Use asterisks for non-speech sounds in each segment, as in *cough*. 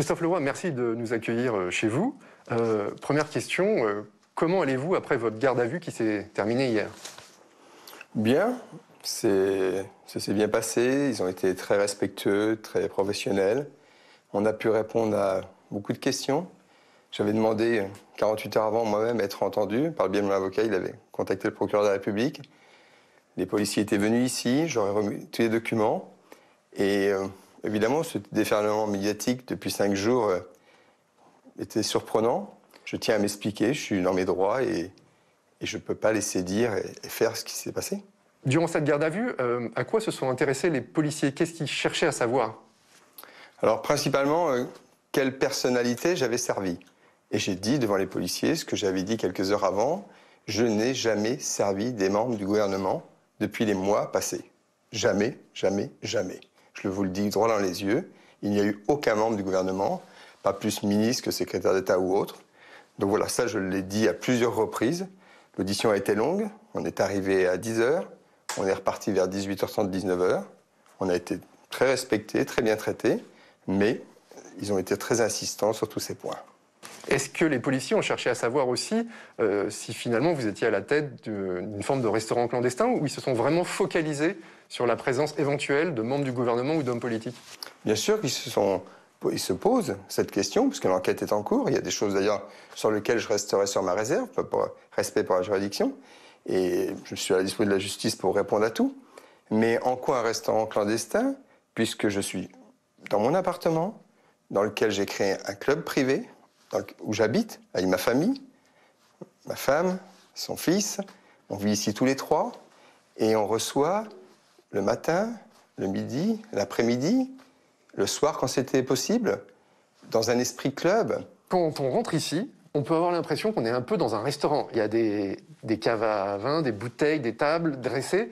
Christophe Leroy, merci de nous accueillir euh, chez vous. Euh, première question, euh, comment allez-vous après votre garde à vue qui s'est terminée hier Bien, ça s'est bien passé, ils ont été très respectueux, très professionnels. On a pu répondre à beaucoup de questions. J'avais demandé 48 heures avant moi-même être entendu. Par le biais de mon avocat, il avait contacté le procureur de la République. Les policiers étaient venus ici, j'aurais remis tous les documents. Et Évidemment, ce déferlement médiatique depuis cinq jours euh, était surprenant. Je tiens à m'expliquer, je suis dans mes droits et, je ne peux pas laisser dire et, faire ce qui s'est passé. Durant cette garde à vue, euh, à quoi se sont intéressés les policiers Qu'est-ce qu'ils cherchaient à savoir Alors principalement, euh, quelle personnalité j'avais servi. Et j'ai dit devant les policiers ce que j'avais dit quelques heures avant, je n'ai jamais servi des membres du gouvernement depuis les mois passés. Jamais, jamais, jamais je vous le dis droit dans les yeux, il n'y a eu aucun membre du gouvernement, pas plus ministre que secrétaire d'État ou autre. Donc voilà, ça je l'ai dit à plusieurs reprises. L'audition a été longue, on est arrivé à 10h, on est reparti vers 18h30, 19h. On a été très respectés, très bien traités, mais ils ont été très insistants sur tous ces points. Est-ce que les policiers ont cherché à savoir aussi euh, si finalement vous étiez à la tête d'une forme de restaurant clandestin ou ils se sont vraiment focalisés sur la présence éventuelle de membres du gouvernement ou d'hommes politiques Bien sûr qu'ils se ils se posent cette question, puisque l'enquête est en cours. Il y a des choses d'ailleurs sur lesquelles je resterai sur ma réserve, pour respect pour la juridiction. Et je suis à la disposition de la justice pour répondre à tout. Mais en quoi un restaurant clandestin, puisque je suis dans mon appartement, dans lequel j'ai créé un club privé, où j'habite, avec ma famille, ma femme, son fils. On vit ici tous les trois et on reçoit le matin, le midi, l'après-midi, le soir quand c'était possible, dans un esprit club. Quand on rentre ici, on peut avoir l'impression qu'on est un peu dans un restaurant. Il y a des caves à vin, des bouteilles, des tables dressées.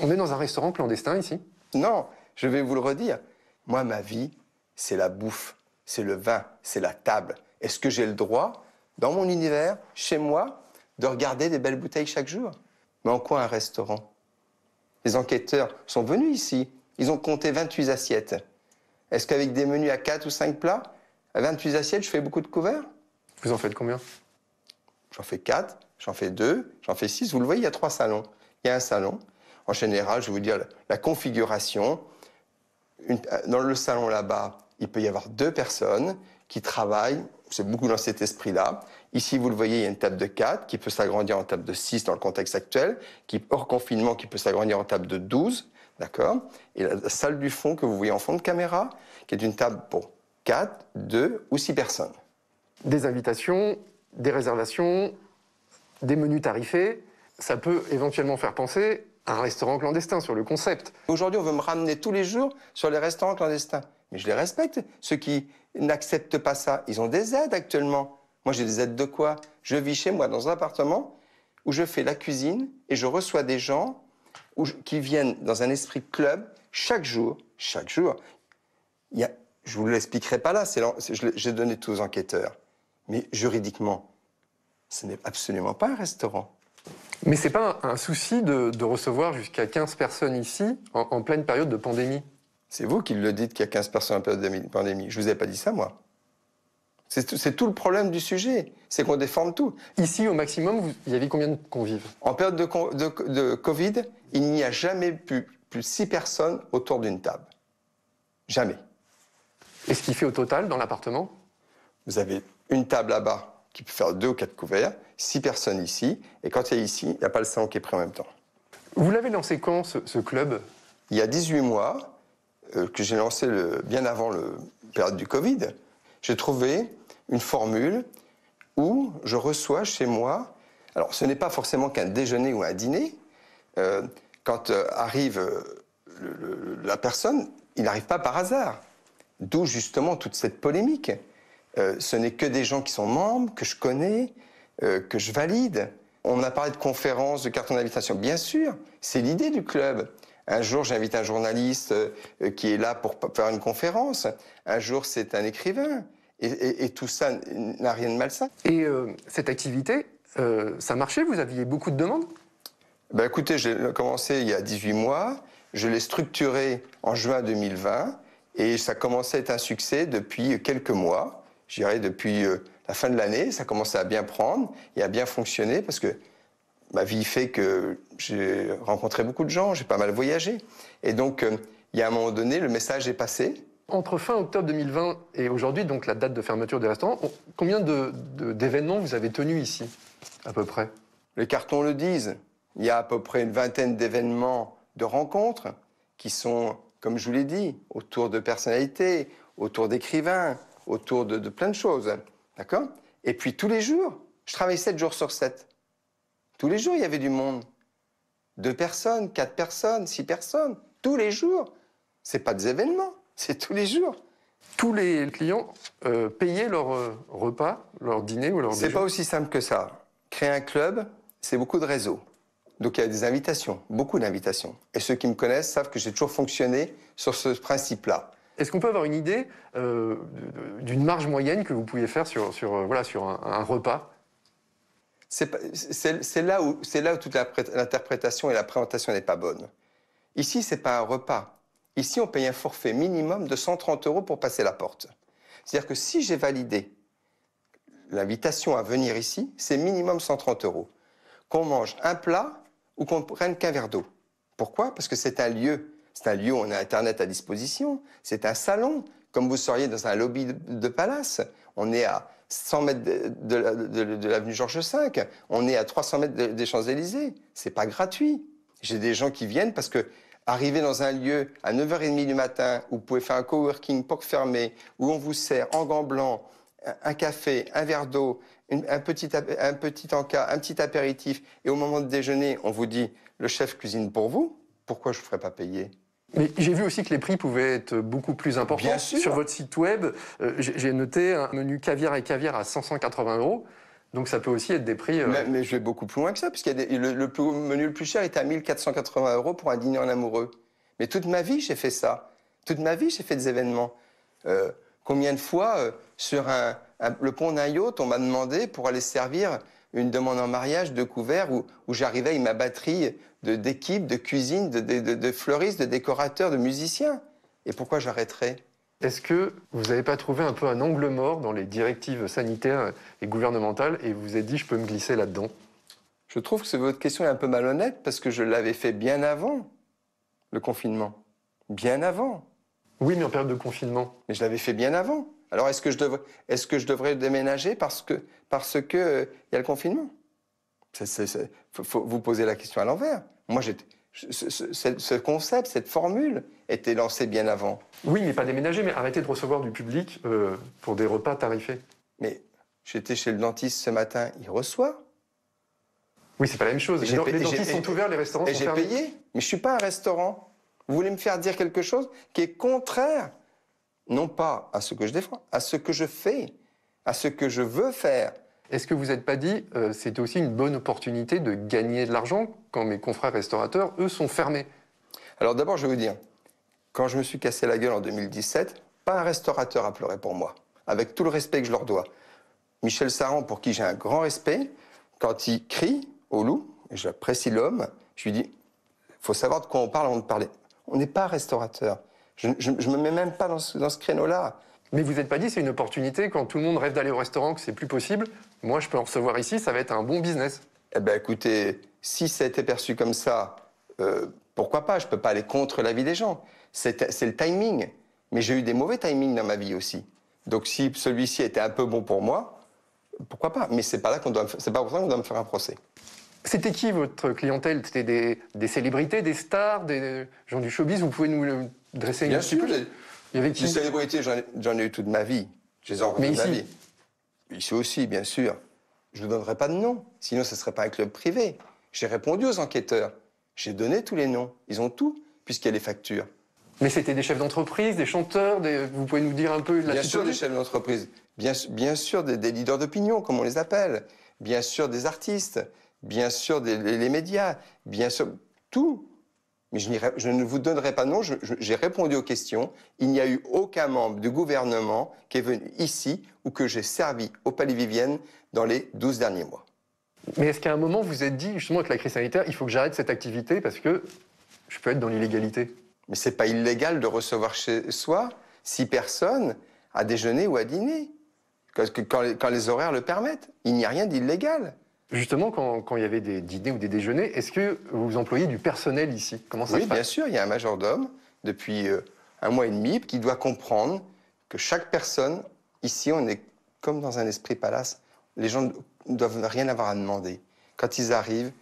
On est dans un restaurant clandestin ici Non, je vais vous le redire. Moi, ma vie, c'est la bouffe, c'est le vin, c'est la table, est-ce que j'ai le droit, dans mon univers, chez moi, de regarder des belles bouteilles chaque jour Mais en quoi un restaurant Les enquêteurs sont venus ici. Ils ont compté 28 assiettes. Est-ce qu'avec des menus à 4 ou 5 plats, à 28 assiettes, je fais beaucoup de couverts Vous en faites combien J'en fais 4, j'en fais 2, j'en fais 6. Vous le voyez, il y a 3 salons. Il y a un salon. En général, je vais vous dire la configuration. Euh, dans le salon là-bas, il peut y avoir deux personnes qui travaillent c'est beaucoup dans cet esprit-là. Ici, vous le voyez, il y a une table de 4 qui peut s'agrandir en table de 6 dans le contexte actuel, qui, hors confinement, qui peut s'agrandir en table de 12, d'accord Et la salle du fond que vous voyez en fond de caméra, qui est une table pour 4, 2 ou 6 personnes. Des invitations, des réservations, des menus tarifés, ça peut éventuellement faire penser à un restaurant clandestin sur le concept. Aujourd'hui, on veut me ramener tous les jours sur les restaurants clandestins mais je les respecte. Ceux qui n'acceptent pas ça, ils ont des aides actuellement. Moi, j'ai des aides de quoi Je vis chez moi dans un appartement où je fais la cuisine et je reçois des gens qui viennent dans un esprit club chaque jour, chaque jour. Il y a, je vous l'expliquerai pas là, j'ai donné tout aux enquêteurs. Mais juridiquement, ce n'est absolument pas un restaurant. Mais ce n'est pas un, souci de, recevoir jusqu'à 15 personnes ici en pleine période de pandémie c'est vous qui le dites qu'il y a 15 personnes en période de pandémie. Je vous ai pas dit ça, moi. C'est tout, le problème du sujet, c'est qu'on déforme tout. Ici, au maximum, il y avait combien de convives En période de, Covid, il n'y a jamais plus, plus six personnes autour d'une table. Jamais. Et ce qui fait au total dans l'appartement Vous avez une table là-bas qui peut faire deux ou quatre couverts, six personnes ici, et quand il y a ici, il n'y a pas le salon qui est pris en même temps. Vous l'avez lancé quand, ce club Il y a 18 mois. Euh, que j'ai lancé bien avant la période du Covid, j'ai trouvé une formule où je reçois chez moi, alors ce n'est pas forcément qu'un déjeuner ou un dîner, euh, quand euh, arrive la personne, il n'arrive pas par hasard. D'où justement toute cette polémique. ce n'est que des gens qui sont membres, que je connais, que je valide. On a parlé de conférences, de cartons d'invitation. Bien sûr, c'est l'idée du club. Un jour, j'invite un journaliste euh, qui est là pour faire une conférence. Un jour, c'est un écrivain. Et, tout ça n'a rien de malsain. Et euh, cette activité, euh, ça marchait Vous aviez beaucoup de demandes ben Écoutez, j'ai commencé il y a 18 mois. Je l'ai structuré en juin 2020. Et ça commençait à être un succès depuis quelques mois. Je dirais depuis la fin de l'année. Ça commençait à bien prendre et à bien fonctionner parce que ma vie fait que j'ai rencontré beaucoup de gens, j'ai pas mal voyagé. Et donc, euh, il y a un moment donné, le message est passé. Entre fin octobre 2020 et aujourd'hui, donc la date de fermeture des restaurants, combien d'événements vous avez tenus ici, à peu près Les cartons le disent. Il y a à peu près une vingtaine d'événements de rencontres qui sont, comme je vous l'ai dit, autour de personnalités, autour d'écrivains, autour de, de, plein de choses. D'accord Et puis tous les jours, je travaille 7 jours sur 7. Tous les jours, il y avait du monde. Deux personnes, quatre personnes, six personnes, tous les jours. C'est pas des événements, *laughs* c'est tous les jours. Tous les clients euh, payaient leur euh, repas, leur dîner ou leur C'est pas aussi simple que ça. Créer un club, c'est beaucoup de réseaux. Donc il y a des invitations, beaucoup d'invitations. Et ceux qui me connaissent savent que j'ai toujours fonctionné sur ce principe-là. Est-ce qu'on peut avoir une idée euh, d'une marge moyenne que vous pouviez faire sur, sur un repas c'est là où, toute l'interprétation et la présentation n'est pas bonne. Ici, ce n'est pas un repas. Ici, on paye un forfait minimum de 130 euros pour passer la porte. C'est-à-dire que si j'ai validé l'invitation à venir ici, c'est minimum 130 euros. Qu'on mange un plat ou qu'on ne prenne qu'un verre d'eau. Pourquoi Parce que c'est un lieu. C'est un lieu où on a Internet à disposition. C'est un salon, comme vous seriez dans un lobby de palace. On est à 100 mètres de, l'avenue Georges V. On est à 300 mètres des Champs-Élysées. C'est pas gratuit. J'ai des gens qui viennent parce que arriver dans un lieu à 9h30 du matin où vous pouvez faire un coworking porte fermée, où on vous sert en gants blancs un café, un verre d'eau, un petit, un petit encas, un petit apéritif, et au moment de déjeuner, on vous dit le chef cuisine pour vous, pourquoi je ne ferais pas payer mais j'ai vu aussi que les prix pouvaient être beaucoup plus importants. Bien sûr. Sur votre site web, euh, j'ai noté un menu caviar et caviar à 580 euros. Donc ça peut aussi être des prix. Euh, mais, je vais beaucoup plus loin que ça, parce que le, menu le plus cher est à 1480 euros pour un dîner en amoureux. Mais toute ma vie, j'ai fait ça. Toute ma vie, j'ai fait des événements. Euh, combien de fois, sur le pont d'un yacht, on m'a demandé pour aller servir une demande en mariage de couvert où, j'arrivais avec ma batterie d'équipe, de, de, cuisine, de, de fleuristes, de décorateurs, de musiciens. Et pourquoi j'arrêterais Est-ce que vous n'avez pas trouvé un peu un angle mort dans les directives sanitaires et gouvernementales et vous vous êtes dit je peux me glisser là-dedans Je trouve que votre question est un peu malhonnête parce que je l'avais fait bien avant le confinement. Bien avant. Oui, mais en période de confinement. Mais je l'avais fait bien avant. Alors est-ce que, je devrais, déménager parce que parce que euh, y a le confinement Vous posez la question à l'envers. Moi, j'étais ce, concept, cette formule était lancée bien avant. Oui, mais pas déménager, mais arrêter de recevoir du public euh, pour des repas tarifés. Mais j'étais chez le dentiste ce matin, il reçoit. Oui, c'est pas la même chose. Les, dentistes sont ouverts, les restaurants sont fermés. J'ai payé, mais je suis pas un restaurant. Vous voulez me faire dire quelque chose qui est contraire non pas à ce que je défends, à ce que je fais, à ce que je veux faire. Est-ce que vous n'êtes pas dit, euh, c'était aussi une bonne opportunité de gagner de l'argent quand mes confrères restaurateurs, eux, sont fermés Alors d'abord, je vais vous dire, quand je me suis cassé la gueule en 2017, pas un restaurateur a pleuré pour moi, avec tout le respect que je leur dois. Michel Saran, pour qui j'ai un grand respect, quand il crie au loup, j'apprécie l'homme, je lui dis, faut savoir de quoi on parle avant de parler. On n'est pas restaurateur. Je ne me mets même pas dans ce, créneau-là. Mais vous n'êtes pas dit, c'est une opportunité. Quand tout le monde rêve d'aller au restaurant, que c'est plus possible, moi, je peux en recevoir ici, ça va être un bon business. Eh bien, écoutez, si ça a été perçu comme ça, euh, pourquoi pas Je ne peux pas aller contre l'avis des gens. C'est le timing. Mais j'ai eu des mauvais timings dans ma vie aussi. Donc, si celui-ci était un peu bon pour moi, pourquoi pas Mais c'est pas là qu'on doit, c'est pas pour ça qu'on doit me faire un procès. C'était qui votre clientèle C'était des, des, célébrités, des stars, des gens du showbiz Vous pouvez nous Bien sûr, il y avait qui Les célébrités, j'en ai eu toute ma vie. Je les ai toute ma vie. Ici aussi, bien sûr. Je ne vous donnerai pas de nom, sinon ce ne serait pas un club privé. J'ai répondu aux enquêteurs. J'ai donné tous les noms. Ils ont tout, puisqu'il y a les factures. Mais c'était des chefs d'entreprise, des chanteurs, des... vous pouvez nous dire un peu la Bien sûr, des chefs d'entreprise. Bien, bien, sûr, des, leaders d'opinion, comme on les appelle. Bien sûr, des artistes. Bien sûr, des, les médias. Bien sûr, tout mais je, ne vous donnerai pas de nom, j'ai répondu aux questions. Il n'y a eu aucun membre du gouvernement qui est venu ici ou que j'ai servi au Palais Vivienne dans les 12 derniers mois. Mais est-ce qu'à un moment, vous êtes dit, justement, avec la crise sanitaire, il faut que j'arrête cette activité parce que je peux être dans l'illégalité Mais ce n'est pas illégal de recevoir chez soi six personnes à déjeuner ou à dîner, quand les horaires le permettent. Il n'y a rien d'illégal. Justement, quand, il y avait des dîners ou des déjeuners, est-ce que vous employez du personnel ici Oui, bien sûr, il y a un majordome depuis euh, un mois et demi qui doit comprendre que chaque personne, ici, on est comme dans un esprit palace. Les gens ne doivent rien avoir à demander. Quand ils arrivent,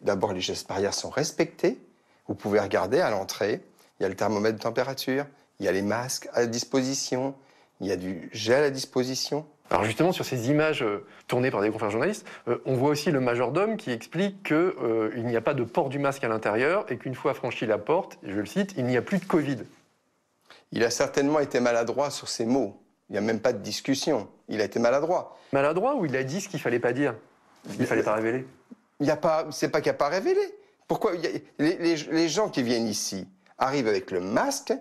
d'abord les gestes barrières sont respectés. Vous pouvez regarder à l'entrée, il y a le thermomètre de température, il y a les masques à disposition, il y a du gel à disposition. Alors justement, sur ces images euh, tournées par des confrères journalistes, euh, on voit aussi le majordome qui explique qu'il euh, n'y a pas de port du masque à l'intérieur et qu'une fois franchi la porte, je le cite, il n'y a plus de Covid. Il a certainement été maladroit sur ces mots. Il n'y a même pas de discussion. Il a été maladroit. Maladroit ou il a dit ce qu'il fallait pas dire Il ne fallait pas révéler Il n'est pas, c'est pas qu'il n'y a pas révélé. Pourquoi les gens qui viennent ici arrivent avec le masque,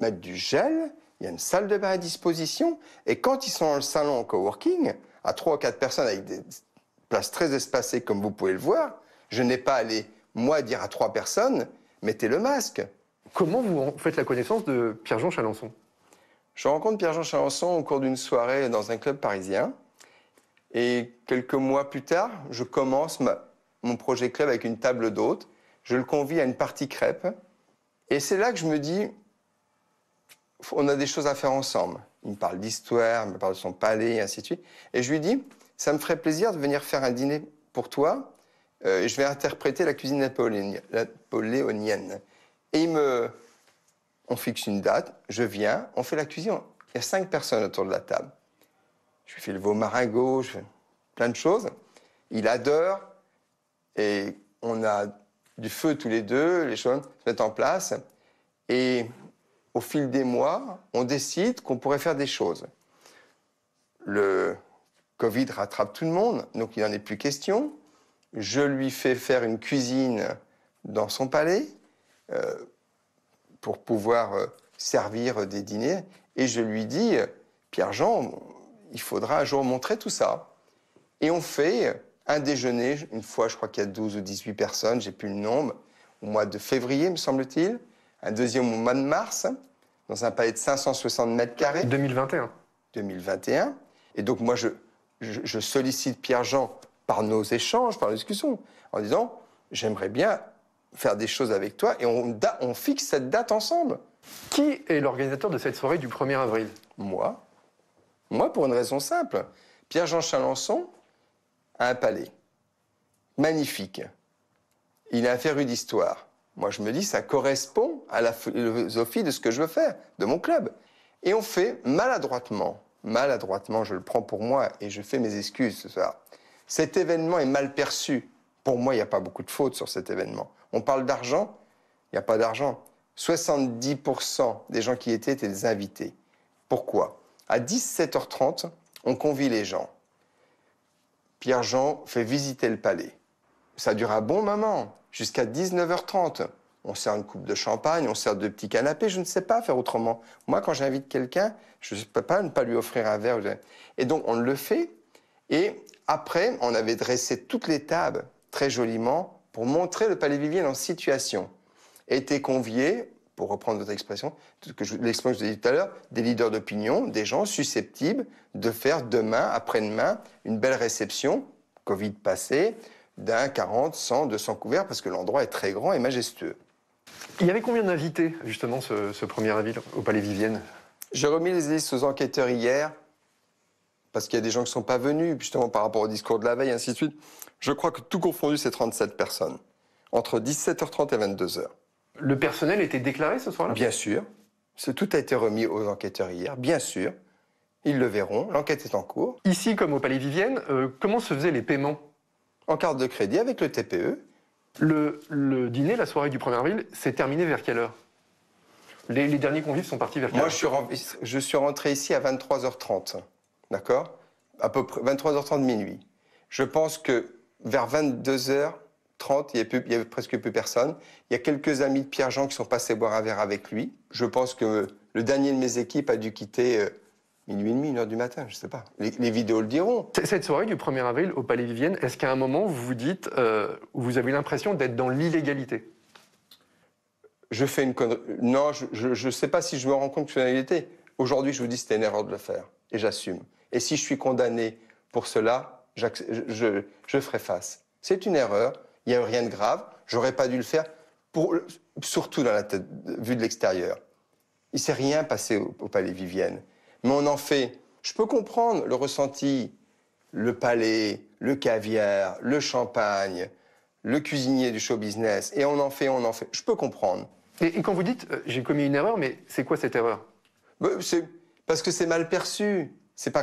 mettent du gel, il y a une salle de bain à disposition, et quand ils sont dans le salon en coworking, à trois ou quatre personnes avec des places très espacées comme vous pouvez le voir, je n'ai pas allé, moi, dire à trois personnes, mettez le masque. Comment vous faites la connaissance de Pierre-Jean Chalençon Je rencontre Pierre-Jean Chalençon au cours d'une soirée dans un club parisien. Et quelques mois plus tard, je commence mon projet club avec une table d'hôte. Je le convie à une partie crêpe. Et c'est là que je me dis, on a des choses à faire ensemble. Il me parle d'histoire, il me parle de son palais, et ainsi de suite. Et je lui dis, ça me ferait plaisir de venir faire un dîner pour toi. Euh, je vais interpréter la cuisine napoléonienne. Et il me... On fixe une date, je viens, on fait la cuisine. Il y a cinq personnes autour de la table. Je lui fais le veau marin, gauche, plein de choses. Il adore. Et on a du feu tous les deux, les choses se mettent en place. Et au fil des mois, on décide qu'on pourrait faire des choses. Le Covid rattrape tout le monde, donc il n'en est plus question. Je lui fais faire une cuisine dans son palais euh, pour pouvoir euh, servir des dîners. Et je lui dis, Pierre-Jean, il faudra un jour montrer tout ça. Et on fait un déjeuner, une fois, je crois qu'il y a 12 ou 18 personnes, j'ai plus le nombre, au mois de février, me semble-t-il un deuxième au mois de mars, dans un palais de 560 mètres carrés. 2021. 2021. Et donc, moi, je, sollicite Pierre-Jean par nos échanges, par nos discussions, en disant J'aimerais bien faire des choses avec toi et on, fixe cette date ensemble. Qui est l'organisateur de cette soirée du 1er avril Moi. Moi, pour une raison simple. Pierre-Jean Chalençon a un palais. Magnifique. Il a un féru d'histoire. Moi, je me dis, ça correspond à la philosophie de ce que je veux faire, de mon club. Et on fait maladroitement, maladroitement, je le prends pour moi et je fais mes excuses ce soir. Cet événement est mal perçu. Pour moi, il n'y a pas beaucoup de fautes sur cet événement. On parle d'argent, il n'y a pas d'argent. 70% des gens qui étaient étaient des invités. Pourquoi À 17h30, on convie les gens. Pierre-Jean fait visiter le palais. Ça dure un bon moment jusqu'à 19h30. On sert une coupe de champagne, on sert de petits canapés, je ne sais pas faire autrement. Moi, quand j'invite quelqu'un, je ne peux pas ne pas lui offrir un verre. Et donc, on le fait. Et après, on avait dressé toutes les tables très joliment pour montrer le Palais Vivienne en situation. Était convié, pour reprendre votre expression, l'expression que je vous ai dit tout à l'heure, des leaders d'opinion, des gens susceptibles de faire demain, après-demain, une belle réception, Covid passé, d'un 40, 100, 200 couverts, parce que l'endroit est très grand et majestueux. Il y avait combien d'invités, justement, ce, premier avis au Palais Vivienne J'ai remis les listes aux enquêteurs hier, parce qu'il y a des gens qui ne sont pas venus, justement, par rapport au discours de la veille, ainsi de suite. Je crois que tout confondu, c'est 37 personnes, entre 17h30 et 22h. Le personnel était déclaré ce soir-là Bien sûr. Tout a été remis aux enquêteurs hier, bien sûr. Ils le verront, l'enquête est en cours. Ici, comme au Palais Vivienne, euh, comment se faisaient les paiements en carte de crédit avec le TPE. Le, dîner, la soirée du Premier avril, c'est terminé vers quelle heure les, derniers convives sont partis vers quelle Moi, heure je je suis rentré ici à 23h30, d'accord À peu près 23h30 minuit. Je pense que vers 22h30, il n'y avait, presque plus personne. Il y a quelques amis de Pierre-Jean qui sont passés boire un verre avec lui. Je pense que le dernier de mes équipes a dû quitter euh, minuit et demi, une heure du matin, je sais pas. Les, vidéos le diront. Cette soirée du 1er avril au Palais Vivienne, est-ce qu'à un moment, vous vous dites, euh, vous avez l'impression d'être dans l'illégalité Je fais une connerie. Non, je ne sais pas si je me rends compte que c'est Aujourd'hui, je vous dis, c'était une erreur de le faire. Et j'assume. Et si je suis condamné pour cela, je, ferai face. C'est une erreur. Il n'y a rien de grave. J'aurais pas dû le faire. surtout dans la vue de l'extérieur. Il s'est rien passé au Palais Vivienne mais on en fait. Je peux comprendre le ressenti, le palais, le caviar, le champagne, le cuisinier du show business, et on en fait, on en fait. Je peux comprendre. Et, quand vous dites euh, j'ai commis une erreur, mais c'est quoi cette erreur bah, C'est parce que c'est mal perçu. C'est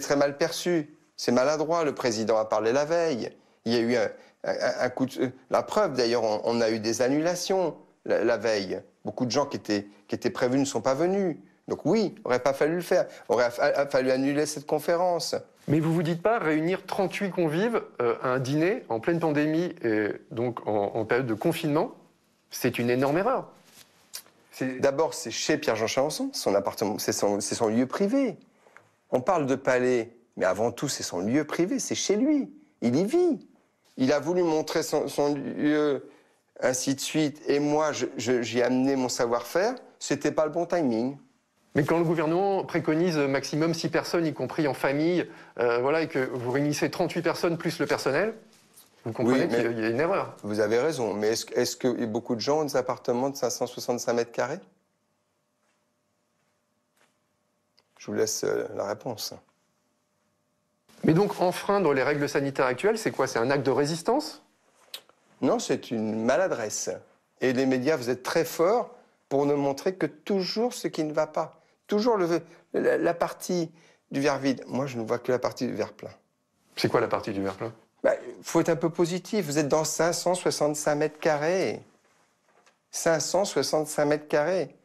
très mal perçu. C'est maladroit. Le président a parlé la veille. Il y a eu un, coup euh, la preuve d'ailleurs. On, a eu des annulations la, veille. Beaucoup de gens qui étaient prévus ne sont pas venus. Donc oui, aurait pas fallu le faire. Aurait fallu annuler cette conférence. Mais vous vous dites pas réunir 38 convives euh, à un dîner en pleine pandémie et donc en, période de confinement, c'est une énorme erreur. D'abord, c'est chez Pierre-Jean Chanson, son appartement, c'est son, lieu privé. On parle de palais, mais avant tout, c'est son lieu privé, c'est chez lui. Il y vit. Il a voulu montrer son, son lieu, ainsi de suite. Et moi, j'ai amené mon savoir-faire. C'était pas le bon timing. Mais quand le gouvernement préconise maximum 6 personnes, y compris en famille, euh, voilà, et que vous réunissez 38 personnes plus le personnel, vous comprenez qu'il y a une erreur. Vous avez raison, mais est-ce que beaucoup de gens ont des appartements de 565 mètres carrés Je vous laisse euh, la réponse. Mais donc enfreindre les règles sanitaires actuelles, c'est quoi C'est un acte de résistance Non, c'est une maladresse. Et les médias, vous êtes très forts pour ne montrer que toujours ce qui ne va pas toujours la, partie du verre vide. Moi, je ne vois que la partie du verre plein. C'est quoi la partie du verre plein Il bah, faut être un peu positif. Vous êtes dans 565 mètres carrés. 565 mètres carrés.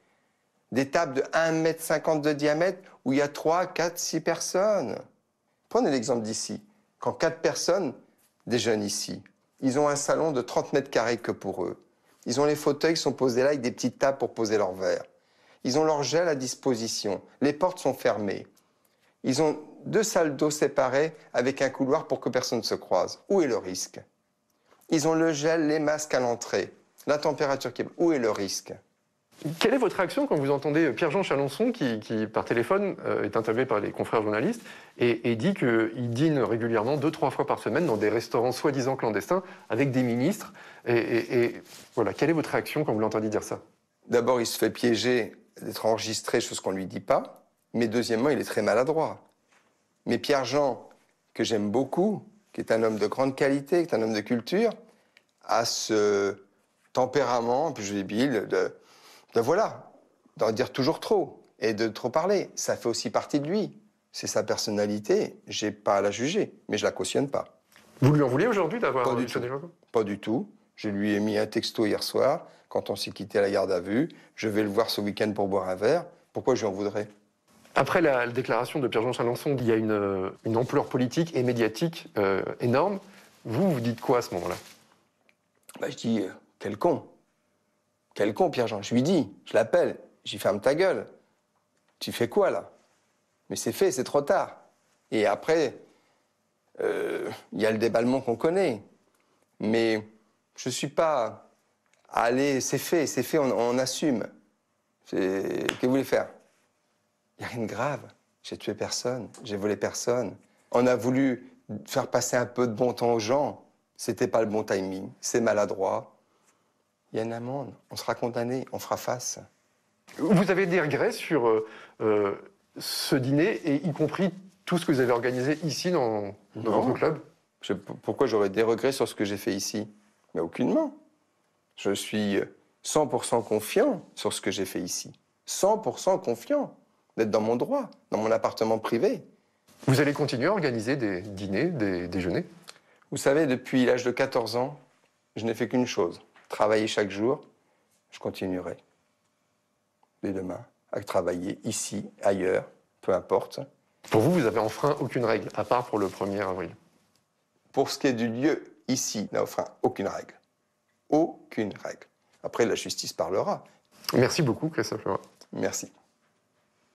Des tables de 1,50 m de diamètre où il y a 3, 4, 6 personnes. Prenez l'exemple d'ici. Quand 4 personnes déjeunent ici, ils ont un salon de 30 mètres carrés que pour eux. Ils ont les fauteuils qui sont posés là avec des petites tables pour poser leurs verres. Ils ont leur gel à disposition. Les portes sont fermées. Ils ont deux salles d'eau séparées avec un couloir pour que personne ne se croise. Où est le risque Ils ont le gel, les masques à l'entrée, la température qui est... Où est le risque quelle est votre réaction quand vous entendez Pierre-Jean Chalençon, qui, par téléphone euh, est interviewé par les confrères journalistes, et, dit qu'il dîne régulièrement deux, trois fois par semaine dans des restaurants soi-disant clandestins avec des ministres et, et, voilà, quelle est votre réaction quand vous l'entendez dire ça D'abord, il se fait piéger d'être enregistré, chose qu'on ne lui dit pas. Mais deuxièmement, il est très maladroit. Mais Pierre-Jean, que j'aime beaucoup, qui est un homme de grande qualité, qui est un homme de culture, a ce tempérament, plus débile, de, de voilà, d'en dire toujours trop et de trop parler. Ça fait aussi partie de lui. C'est sa personnalité. J'ai pas à la juger, mais je la cautionne pas. Vous lui en voulez aujourd'hui d'avoir pas, pas du tout. Je lui ai mis un texto hier soir quand on s'est quitté à la garde à vue. Je vais le voir ce week-end pour boire un verre. Pourquoi je en voudrais après la, déclaration de Pierre-Jean Chalençon, il y a une, ampleur politique et médiatique euh, énorme. Vous, vous dites quoi à ce moment-là bah, Je dis, euh, quel con Quel con, Pierre-Jean Je lui dis, je l'appelle, j'y ferme ta gueule. Tu fais quoi, là Mais c'est fait, c'est trop tard. Et après, euh, il y a le déballement qu'on connaît. Mais je ne suis pas Allez, c'est fait, c'est fait, on, assume. Qu'est-ce que vous voulez faire Il n'y a rien de grave. J'ai tué personne, j'ai volé personne. On a voulu faire passer un peu de bon temps aux gens. C'était pas le bon timing, c'est maladroit. Il y a une amende, on sera condamné, on fera face. Vous avez des regrets sur euh, euh, ce dîner, et y compris tout ce que vous avez organisé ici dans, votre club Pourquoi j'aurais des regrets sur ce que j'ai fait ici Mais aucunement. Je suis 100% confiant sur ce que j'ai fait ici. 100% confiant d'être dans mon droit, dans mon appartement privé. Vous allez continuer à organiser des dîners, des déjeuners Vous savez, depuis l'âge de 14 ans, je n'ai fait qu'une chose, travailler chaque jour. Je continuerai dès demain à travailler ici, ailleurs, peu importe. Pour vous, vous avez enfreint aucune règle, à part pour le 1er avril Pour ce qui est du lieu, ici, n'a enfreint aucune règle. Aucune règle. Après, la justice parlera. Merci beaucoup, Christophe Leroy. Merci.